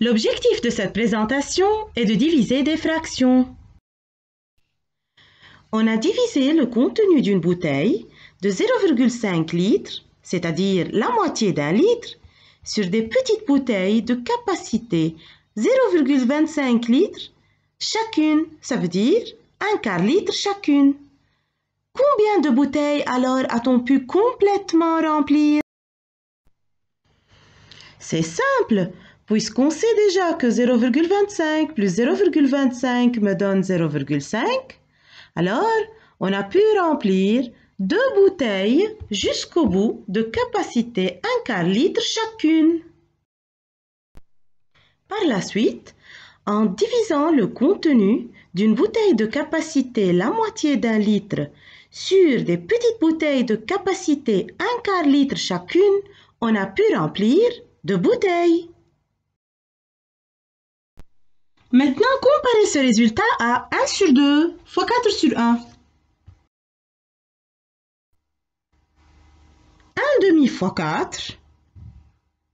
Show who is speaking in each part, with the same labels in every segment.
Speaker 1: L'objectif de cette présentation est de diviser des fractions. On a divisé le contenu d'une bouteille de 0,5 litres, c'est-à-dire la moitié d'un litre, sur des petites bouteilles de capacité 0,25 litres chacune, ça veut dire un quart litre chacune. Combien de bouteilles alors a-t-on pu complètement remplir C'est simple, puisqu'on sait déjà que 0,25 plus 0,25 me donne 0,5, alors on a pu remplir deux bouteilles jusqu'au bout de capacité 1 quart litre chacune. Par la suite, en divisant le contenu d'une bouteille de capacité la moitié d'un litre sur des petites bouteilles de capacité 1 quart litre chacune, on a pu remplir deux bouteilles. Maintenant, comparez ce résultat à 1 sur 2 fois 4 sur 1. 1 demi fois 4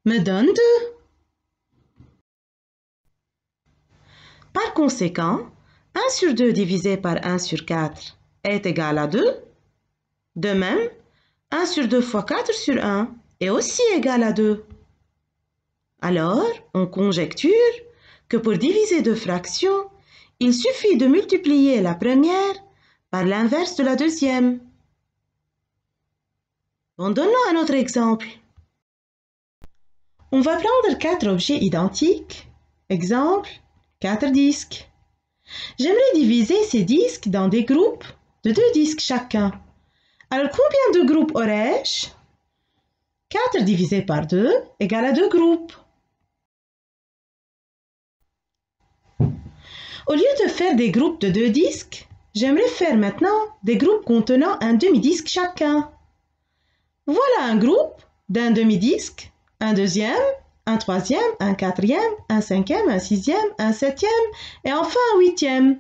Speaker 1: me donne 2. Par conséquent, 1 sur 2 divisé par 1 sur 4 est égal à 2. De même, 1 sur 2 fois 4 sur 1 est aussi égal à 2. Alors, on conjecture que pour diviser deux fractions, il suffit de multiplier la première par l'inverse de la deuxième. Donnons un autre exemple. On va prendre quatre objets identiques. Exemple, quatre disques. J'aimerais diviser ces disques dans des groupes de deux disques chacun. Alors combien de groupes aurais-je 4 divisé par 2 égale à deux groupes. Au lieu de faire des groupes de deux disques, j'aimerais faire maintenant des groupes contenant un demi-disque chacun. Voilà un groupe d'un demi-disque, un deuxième, un troisième, un quatrième, un cinquième, un sixième, un septième et enfin un huitième.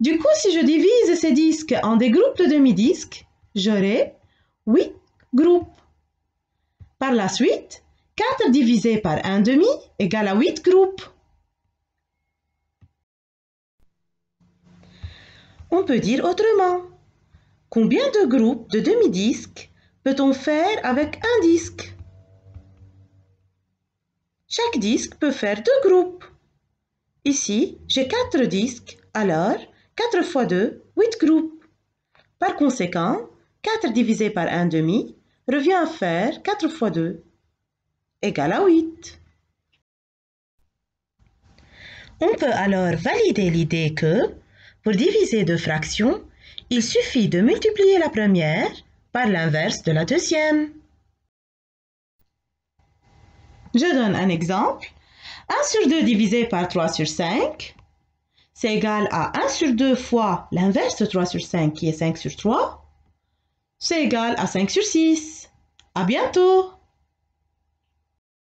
Speaker 1: Du coup, si je divise ces disques en des groupes de demi-disques, j'aurai huit groupes. Par la suite, quatre divisé par un demi égale à huit groupes. on peut dire autrement. Combien de groupes de demi-disques peut-on faire avec un disque Chaque disque peut faire deux groupes. Ici, j'ai quatre disques, alors 4 fois 2, 8 groupes. Par conséquent, 4 divisé par 1 demi revient à faire 4 fois 2 égale à 8. On peut alors valider l'idée que pour diviser deux fractions, il suffit de multiplier la première par l'inverse de la deuxième. Je donne un exemple. 1 sur 2 divisé par 3 sur 5, c'est égal à 1 sur 2 fois l'inverse de 3 sur 5 qui est 5 sur 3, c'est égal à 5 sur 6. À bientôt!